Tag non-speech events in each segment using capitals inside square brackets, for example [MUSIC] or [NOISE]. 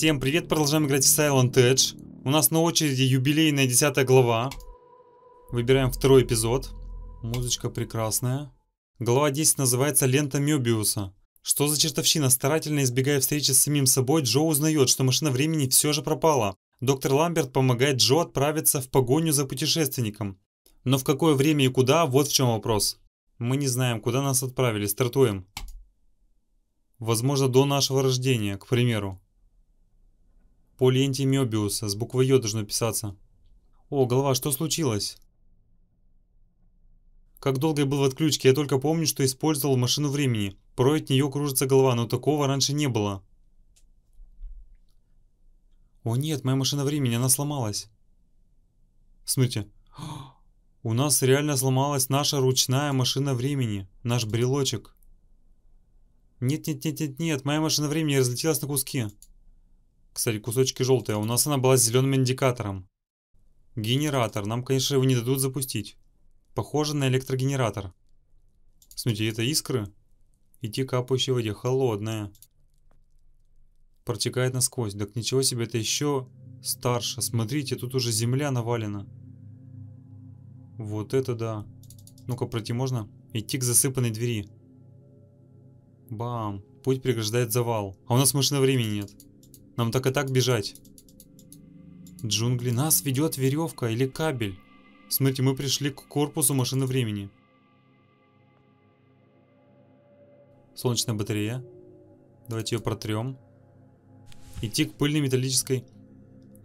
Всем привет, продолжаем играть в Silent Edge. У нас на очереди юбилейная 10 глава. Выбираем второй эпизод. Музычка прекрасная. Глава 10 называется «Лента Мёбиуса». Что за чертовщина? Старательно избегая встречи с самим собой, Джо узнает, что машина времени все же пропала. Доктор Ламберт помогает Джо отправиться в погоню за путешественником. Но в какое время и куда, вот в чем вопрос. Мы не знаем, куда нас отправили, стартуем. Возможно, до нашего рождения, к примеру. По ленте Мёбиуса, с буквой Ё должно писаться. О, голова, что случилось? Как долго я был в отключке, я только помню, что использовал машину времени. Порой от нее кружится голова, но такого раньше не было. О нет, моя машина времени, она сломалась. Смотрите, [GASPS] У нас реально сломалась наша ручная машина времени, наш брелочек. Нет-нет-нет-нет-нет, моя машина времени разлетелась на куски. Кстати, кусочки желтые, а у нас она была с зеленым индикатором. Генератор, нам, конечно, его не дадут запустить. Похоже на электрогенератор. Смотрите, это искры. Идти капающей воде, холодная. Протекает насквозь, так ничего себе, это еще старше. Смотрите, тут уже земля навалена. Вот это да. Ну-ка, пройти можно? Идти к засыпанной двери. Бам. Путь преграждает завал. А у нас машины времени нет. Нам так и так бежать. Джунгли нас ведет веревка или кабель. Смотрите, мы пришли к корпусу машины времени. Солнечная батарея. Давайте ее протрем. Идти к пыльной металлической...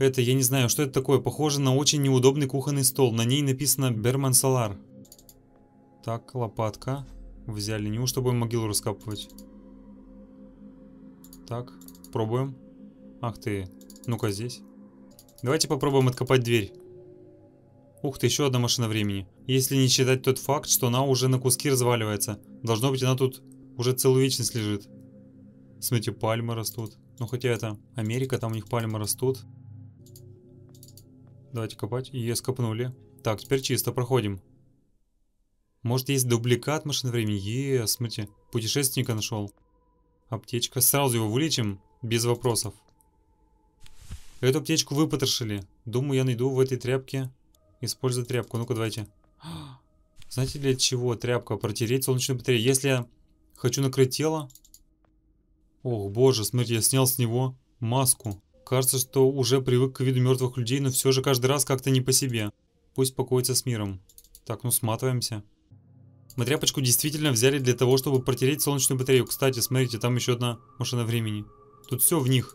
Это, я не знаю, что это такое. Похоже на очень неудобный кухонный стол. На ней написано Берман Салар. Так, лопатка. Взяли. Неужто будем могилу раскапывать? Так, пробуем. Ах ты, ну-ка здесь. Давайте попробуем откопать дверь. Ух ты, еще одна машина времени. Если не считать тот факт, что она уже на куски разваливается. Должно быть, она тут уже целую вечность лежит. Смотрите, пальмы растут. Ну хотя это Америка, там у них пальмы растут. Давайте копать. Ее скопнули. Так, теперь чисто, проходим. Может есть дубликат машины времени? Ее, смотрите, путешественника нашел. Аптечка. Сразу его вылечим, без вопросов. Эту аптечку выпотрошили. Думаю, я найду в этой тряпке. Использую тряпку. Ну-ка, давайте. [GASPS] Знаете, для чего тряпка? Протереть солнечную батарею. Если я хочу накрыть тело... Ох, боже, смотрите, я снял с него маску. Кажется, что уже привык к виду мертвых людей, но все же каждый раз как-то не по себе. Пусть покоится с миром. Так, ну сматываемся. Мы тряпочку действительно взяли для того, чтобы протереть солнечную батарею. Кстати, смотрите, там еще одна машина времени. Тут все в них.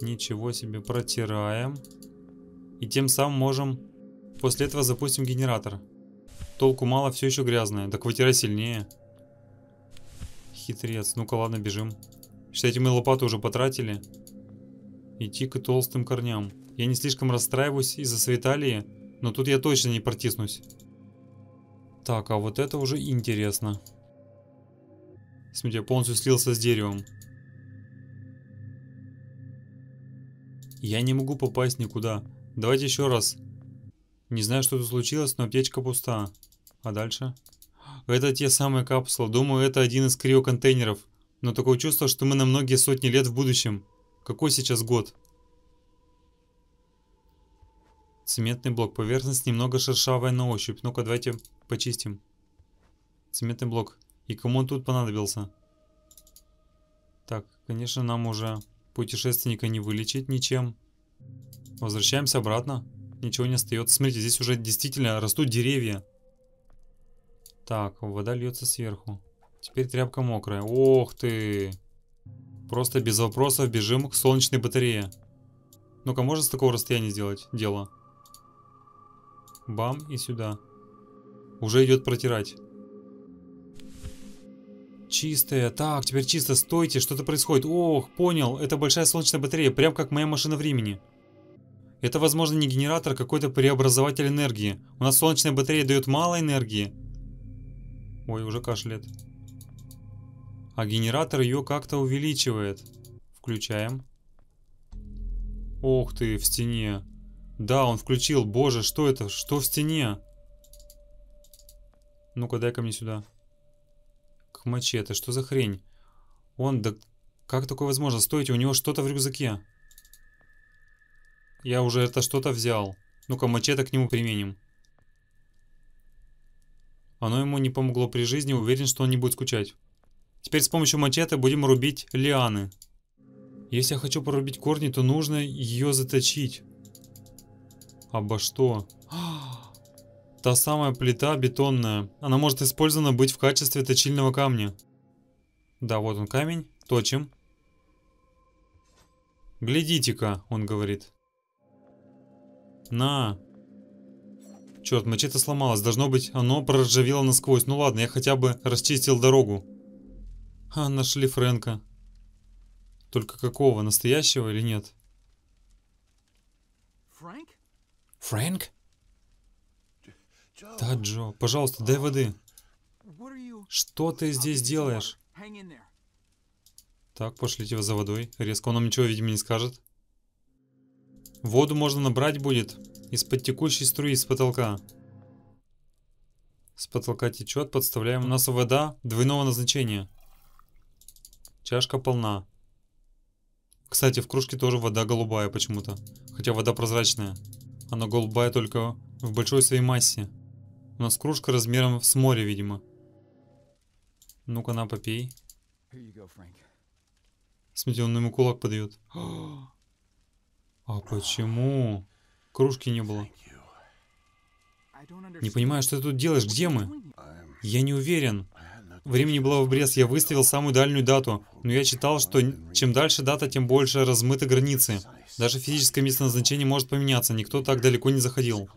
Ничего себе, протираем. И тем самым можем... После этого запустим генератор. Толку мало, все еще грязное. Так вытирай сильнее. Хитрец. Ну-ка, ладно, бежим. Считайте, мы лопату уже потратили. Идти к толстым корням. Я не слишком расстраиваюсь из-за Светалии, но тут я точно не протиснусь. Так, а вот это уже интересно. Смотрите, я полностью слился с деревом. Я не могу попасть никуда. Давайте еще раз. Не знаю, что тут случилось, но аптечка пуста. А дальше? Это те самые капсулы. Думаю, это один из криоконтейнеров. Но такое чувство, что мы на многие сотни лет в будущем. Какой сейчас год? Цементный блок. Поверхность немного шершавая на ощупь. Ну-ка, давайте почистим. Цементный блок. И кому он тут понадобился? Так, конечно, нам уже Путешественника не вылечить ничем. Возвращаемся обратно. Ничего не остается. Смотрите, здесь уже действительно растут деревья. Так, вода льется сверху. Теперь тряпка мокрая. Ох ты! Просто без вопросов бежим к солнечной батарее. Ну-ка, можно с такого расстояния сделать дело? Бам и сюда. Уже идет протирать. Чистая. Так, теперь чисто. Стойте, что-то происходит. Ох, понял. Это большая солнечная батарея, прям как моя машина времени. Это, возможно, не генератор, а какой-то преобразователь энергии. У нас солнечная батарея дает мало энергии. Ой, уже кашляет. А генератор ее как-то увеличивает. Включаем. Ох ты, в стене. Да, он включил. Боже, что это? Что в стене? Ну-ка, дай-ка мне сюда мачете. Что за хрень? Он, да как такое возможно? Стойте, у него что-то в рюкзаке. Я уже это что-то взял. Ну-ка, мачете к нему применим. Оно ему не помогло при жизни, уверен, что он не будет скучать. Теперь с помощью мачете будем рубить лианы. Если я хочу порубить корни, то нужно ее заточить. Обо что? А, Та самая плита бетонная. Она может использована быть в качестве точильного камня. Да, вот он камень. Точим. «Глядите-ка», — он говорит. «На». Черт, мачете сломалось. Должно быть, оно проржавело насквозь. Ну ладно, я хотя бы расчистил дорогу. А, нашли Фрэнка. Только какого? Настоящего или нет? Фрэнк? Фрэнк? Да, Джо, пожалуйста, дай воды. Что ты здесь делаешь? Так, пошлите его за водой. Резко он нам ничего, видимо, не скажет. Воду можно набрать будет из-под текущей струи, из потолка. С потолка течет, подставляем. У нас вода двойного назначения. Чашка полна. Кстати, в кружке тоже вода голубая почему-то. Хотя вода прозрачная. Она голубая только в большой своей массе. У нас кружка размером с море, видимо. Ну-ка, на, попей. Смотри, он ему кулак подает. [GASPS] А почему? Кружки не было. Не понимаю, что ты тут делаешь? Где мы? Я не уверен. Времени было в брез, я выставил самую дальнюю дату, но я читал, что чем дальше дата, тем больше размыты границы. Даже физическое местоназначение может поменяться, никто так далеко не заходил.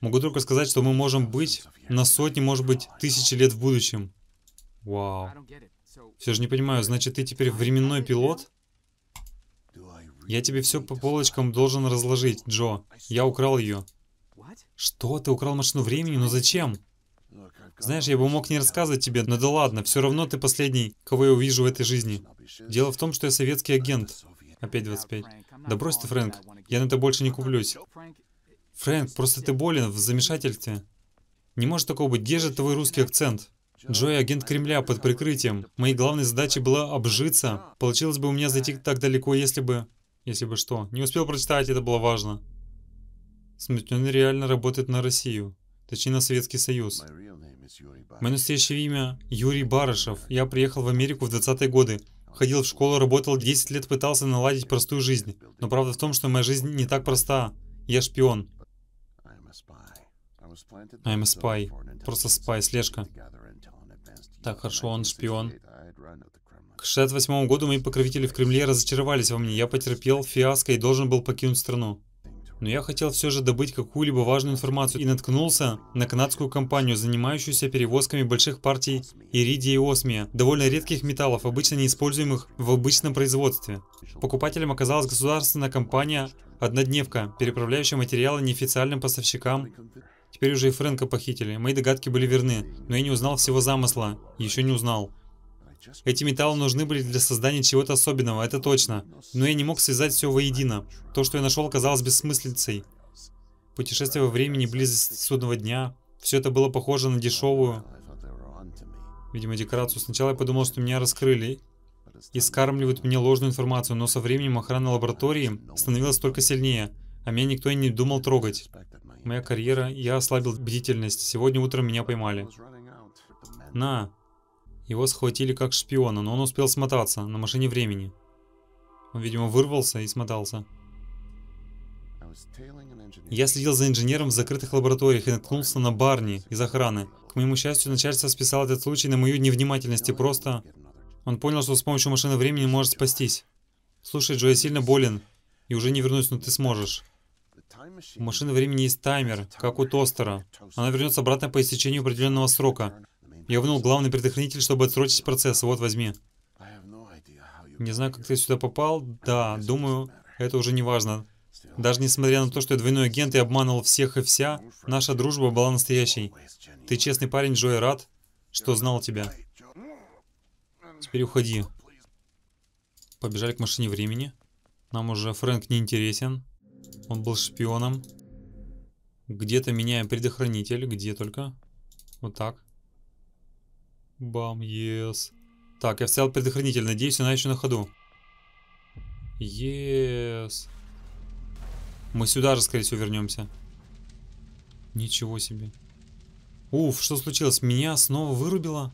Могу только сказать, что мы можем быть на сотни, может быть, тысячи лет в будущем. Вау. Все же не понимаю, значит, ты теперь временной пилот? Я тебе все по полочкам должен разложить, Джо. Я украл ее. Что? Ты украл машину времени? Но ну зачем? Знаешь, я бы мог не рассказывать тебе, но да ладно, все равно ты последний, кого я увижу в этой жизни. Дело в том, что я советский агент. Опять 25. Да брось ты, Фрэнк, я на это больше не куплюсь. Фрэнк, просто ты болен, в замешательстве. Не может такого быть. Где же твой русский акцент? Джой – агент а Кремля под прикрытием. Моей главной задачей была обжиться. Получилось бы у меня зайти так далеко, если бы... Если бы что. Не успел прочитать, это было важно. Смутнённый реально работает на Россию. Точнее, на Советский Союз. Мое настоящее имя – Юрий Барышев. Я приехал в Америку в 20-е годы. Ходил в школу, работал 10 лет, пытался наладить простую жизнь. Но правда в том, что моя жизнь не так проста. Я шпион. I'm a spy. Просто спай, слежка. Так, хорошо, он шпион. К 68 году мои покровители в Кремле разочаровались во мне. Я потерпел фиаско и должен был покинуть страну. Но я хотел все же добыть какую-либо важную информацию и наткнулся на канадскую компанию, занимающуюся перевозками больших партий иридия и осмия, довольно редких металлов, обычно не используемых в обычном производстве. Покупателем оказалась государственная компания Однодневка, переправляющая материалы неофициальным поставщикам. Теперь уже и Фрэнка похитили. Мои догадки были верны, но я не узнал всего замысла. Еще не узнал. Эти металлы нужны были для создания чего-то особенного, это точно. Но я не мог связать все воедино. То, что я нашел, казалось бессмыслицей. Путешествие во времени, близость судного дня. Все это было похоже на дешевую... Видимо, декорацию. Сначала я подумал, что меня раскрыли и скармливают мне ложную информацию, но со временем охрана лаборатории становилась только сильнее, а меня никто и не думал трогать. Моя карьера, я ослабил бдительность, сегодня утром меня поймали. На. Его схватили как шпиона, но он успел смотаться на машине времени. Он, видимо, вырвался и смотался. Я следил за инженером в закрытых лабораториях и наткнулся на Барни из охраны. К моему счастью, начальство списало этот случай на мою невнимательность и просто он понял, что с помощью машины времени может спастись. Слушай, Джо, я сильно болен. И уже не вернусь, но ты сможешь. У машины времени есть таймер, как у тостера. Она вернется обратно по истечению определенного срока. Я внул главный предохранитель, чтобы отсрочить процесс. Вот, возьми. Не знаю, как ты сюда попал. Да, думаю, это уже не важно. Даже несмотря на то, что я двойной агент и обманывал всех и вся, наша дружба была настоящей. Ты честный парень, Джой, рад, что знал тебя. Теперь уходи. Побежали к машине времени. Нам уже Фрэнк не интересен. Он был шпионом. Где-то меняем предохранитель. Где только? Вот так. Бам, ес. Yes. Так, я вставил предохранитель. Надеюсь, она еще на ходу. Ес. Yes. Мы сюда же, скорее всего, вернемся. Ничего себе. Уф, что случилось? Меня снова вырубило?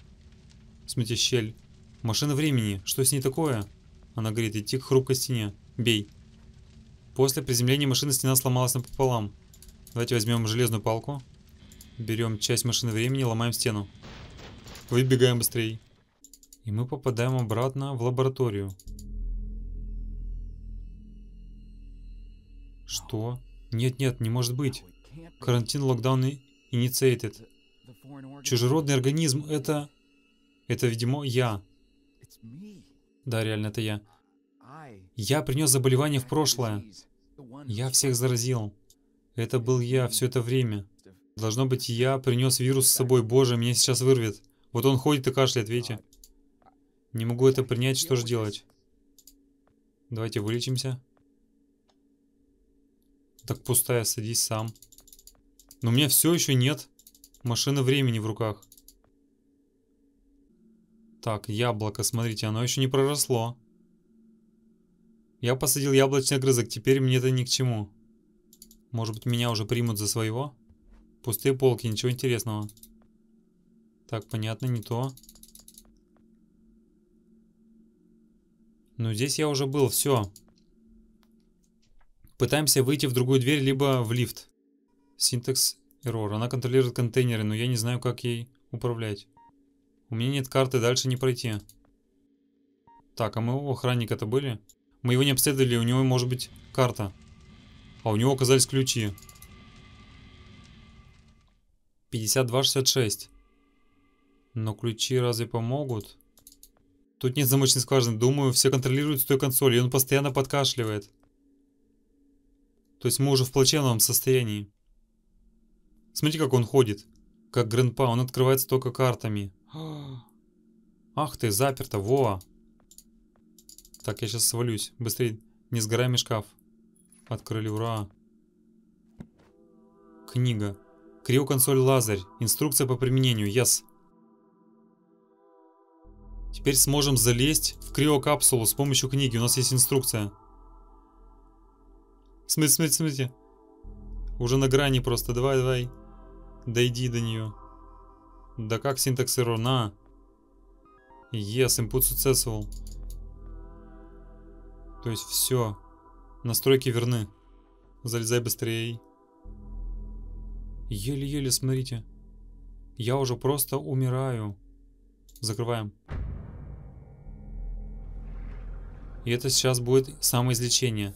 Смотрите, щель. Машина времени. Что с ней такое? Она говорит, идти к хрупкой стене. Бей. После приземления машины стена сломалась напополам. Давайте возьмем железную палку. Берем часть машины времени, ломаем стену. Выбегаем быстрее. И мы попадаем обратно в лабораторию. Что? Нет-нет, не может быть. Карантин локдаун инициатед. Чужеродный организм это... Это, видимо, я. Да, реально, это я. Я принес заболевание в прошлое. Я всех заразил. Это был я все это время. Должно быть, я принес вирус с собой. Боже, меня сейчас вырвет. Вот он ходит и кашляет, видите? Uh, Не могу это принять, что же делать? Давайте вылечимся. Так пустая, садись сам. Но у меня все еще нет машины времени в руках. Так, яблоко, смотрите, оно еще не проросло. Я посадил яблочный огрызок, теперь мне это ни к чему. Может быть, меня уже примут за своего? Пустые полки, ничего интересного. Так, понятно, не то. Ну, здесь я уже был, все. Пытаемся выйти в другую дверь, либо в лифт. Синтекс Error. Она контролирует контейнеры, но я не знаю, как ей управлять. У меня нет карты, дальше не пройти. Так, а мы у охранника-то были? Мы его не обследовали, у него может быть карта. А у него оказались ключи. 52-66. Но ключи разве помогут? Тут нет замочной скважины. Думаю, все контролируют с той консоли, и он постоянно подкашливает. То есть мы уже в плачевном состоянии. Смотрите, как он ходит. Как Грэнпа, он открывается только картами. А! Ах ты, заперто, во! Так, я сейчас свалюсь. Быстрее, не сгораемый шкаф. Открыли, ура. Книга. Криоконсоль Лазарь. Инструкция по применению, yes. Теперь сможем залезть в криокапсулу с помощью книги. У нас есть инструкция. Смотрите, смотрите, смотрите. Уже на грани просто. Давай, давай. Дойди до нее. Да как синтакс error? На. Yes, input successful. То есть все. Настройки верны. Залезай быстрее. Еле-еле, смотрите. Я уже просто умираю. Закрываем. И это сейчас будет самоизлечение.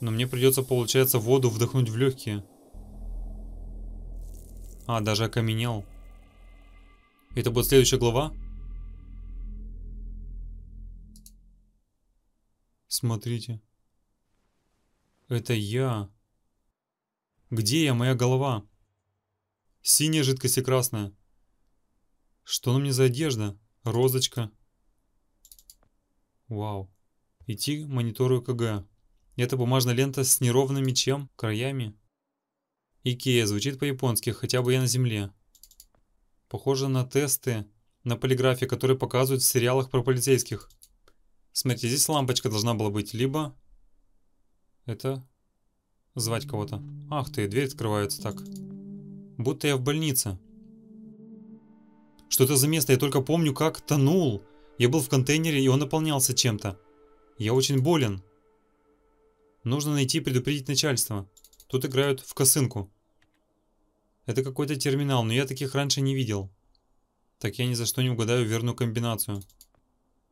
Но мне придется, получается, воду вдохнуть в легкие. А, даже окаменел. Это будет следующая глава? Смотрите. Это я. Где я, моя голова? Синяя жидкость и красная. Что на мне за одежда? Розочка. Вау. Идти монитору КГ. Это бумажная лента с неровными чем? Краями? Икея звучит по-японски, хотя бы я на земле. Похоже на тесты на полиграфе, которые показывают в сериалах про полицейских. Смотрите, здесь лампочка должна была быть либо... Это... Звать кого-то. Ах ты, дверь открывается так. Будто я в больнице. Что это за место? Я только помню, как тонул. Я был в контейнере, и он наполнялся чем-то. Я очень болен. Нужно найти и предупредить начальство. Тут играют в косынку. Это какой-то терминал, но я таких раньше не видел. Так я ни за что не угадаю верную комбинацию.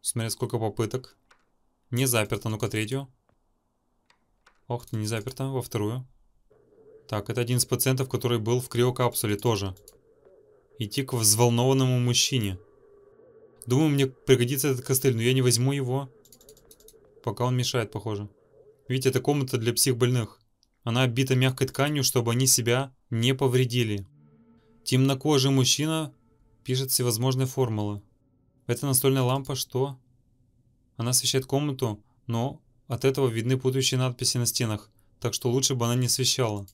Смотря сколько попыток. Не заперто, ну-ка третью. Ох ты, не заперто, во вторую. Так, это один из пациентов, который был в криокапсуле тоже. Идти к взволнованному мужчине. Думаю, мне пригодится этот костыль, но я не возьму его. Пока он мешает, похоже. Ведь это комната для психбольных. Она обита мягкой тканью, чтобы они себя не повредили. Темнокожий мужчина пишет всевозможные формулы. Это настольная лампа, что? Она освещает комнату, но от этого видны путающие надписи на стенах, так что лучше бы она не освещала.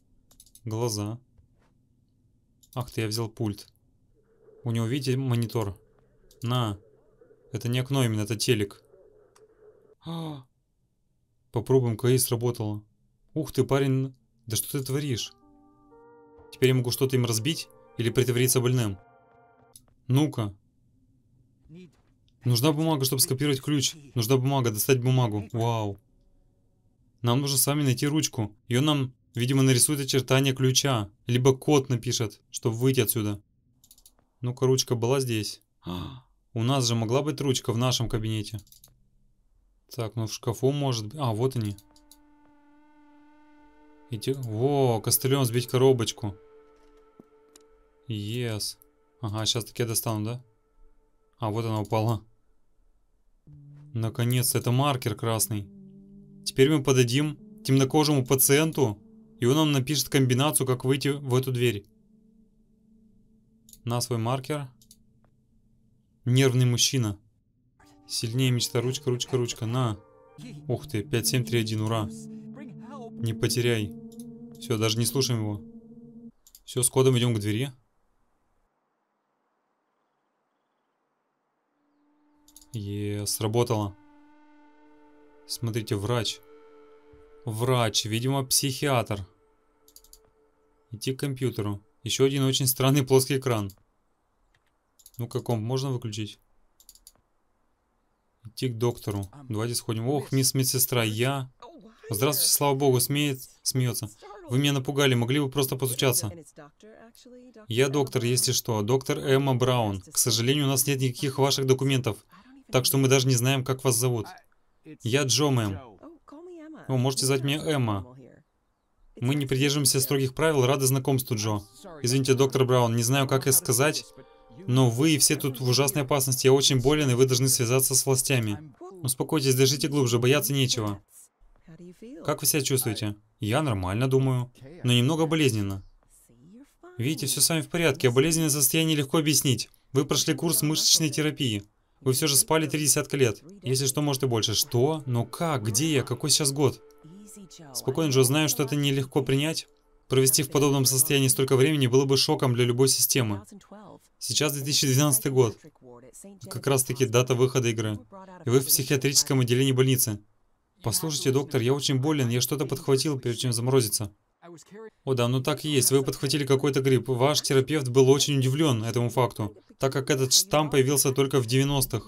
Глаза. Ах ты, я взял пульт. У него, видите, монитор. На. Это не окно именно, это телек. А! Попробуем, КАИ сработало. Ух ты, парень, да что ты творишь? Теперь я могу что-то им разбить или притвориться больным. Ну-ка. Нужна бумага, чтобы скопировать ключ. Нужна бумага, достать бумагу. Вау. Нам нужно с вами найти ручку. Ее нам, видимо, нарисует очертания ключа. Либо код напишет, чтобы выйти отсюда. Ну-ка, ручка была здесь. У нас же могла быть ручка в нашем кабинете. Так, ну в шкафу может быть. А, вот они. Иди, Во, костылем сбить коробочку. Yes. Ага, сейчас таки я достану, да? А, вот она упала. Наконец-то, это маркер красный. Теперь мы подадим темнокожему пациенту, и он нам напишет комбинацию, как выйти в эту дверь. На свой маркер. Нервный мужчина. Сильнее мечта. Ручка, ручка, ручка. На. Ух ты, 5731, ура. Не потеряй. Все, даже не слушаем его. Все, с кодом идем к двери. Е, сработало. Смотрите, врач. Врач, видимо, психиатр. Идти к компьютеру. Еще один очень странный плоский экран. Ну-ка, комп можно выключить? Идти к доктору. Давайте сходим. Ох, мисс медсестра, я... Здравствуйте, слава богу, смеет, смеется. Вы меня напугали, могли бы просто постучаться. Я доктор, если что, доктор Эмма Браун. К сожалению, у нас нет никаких ваших документов, так что мы даже не знаем, как вас зовут. Я Джо, мэм. Вы можете звать меня Эмма. Мы не придерживаемся строгих правил, рады знакомству, Джо. Извините, доктор Браун, не знаю, как это сказать, но вы и все тут в ужасной опасности. Я очень болен, и вы должны связаться с властями. Успокойтесь, дышите глубже, бояться нечего. Как вы себя чувствуете? Я нормально, думаю, но немного болезненно. Видите, все с вами в порядке, а болезненное состояние легко объяснить. Вы прошли курс мышечной терапии. Вы все же спали три десятка лет. Если что, может и больше. Что? Но как? Где я? Какой сейчас год? Спокойно, Джо, знаю, что это нелегко принять. Провести в подобном состоянии столько времени было бы шоком для любой системы. Сейчас 2012 год. Как раз таки дата выхода игры. И вы в психиатрическом отделении больницы. Послушайте, доктор, я очень болен, я что-то подхватил, прежде чем заморозиться. О да, ну так и есть, вы подхватили какой-то грипп. Ваш терапевт был очень удивлен этому факту, так как этот штамм появился только в 90-х.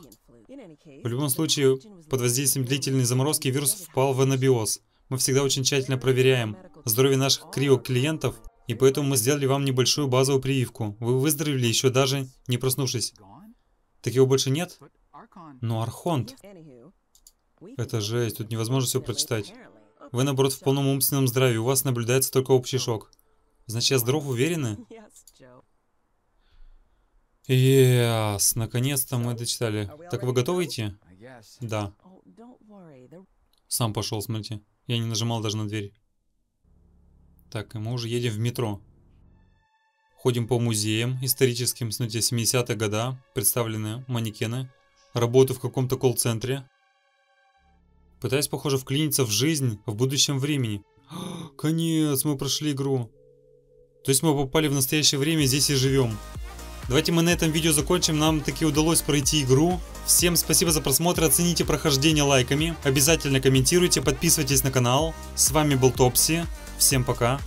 В любом случае, под воздействием длительной заморозки вирус впал в анабиоз. Мы всегда очень тщательно проверяем здоровье наших крио-клиентов, и поэтому мы сделали вам небольшую базовую прививку. Вы выздоровели еще даже не проснувшись. Так его больше нет? Но ну, Архонт... Это жесть, тут невозможно все прочитать. Вы, наоборот, в полном умственном здравии, у вас наблюдается только общий шок. Значит, я здоров, уверены? Yes, наконец-то мы дочитали. Так вы готовы идти? Да. Oh, Сам пошел, смотрите. Я не нажимал даже на дверь. Так, и мы уже едем в метро. Ходим по музеям историческим, смотрите, 70-е года, представлены манекены. Работаю в каком-то колл-центре пытаясь, похоже, вклиниться в жизнь в будущем времени. [GASPS] Конец, мы прошли игру. То есть мы попали в настоящее время, здесь и живем. Давайте мы на этом видео закончим, нам таки удалось пройти игру. Всем спасибо за просмотр, оцените прохождение лайками, обязательно комментируйте, подписывайтесь на канал. С вами был Топси, всем пока.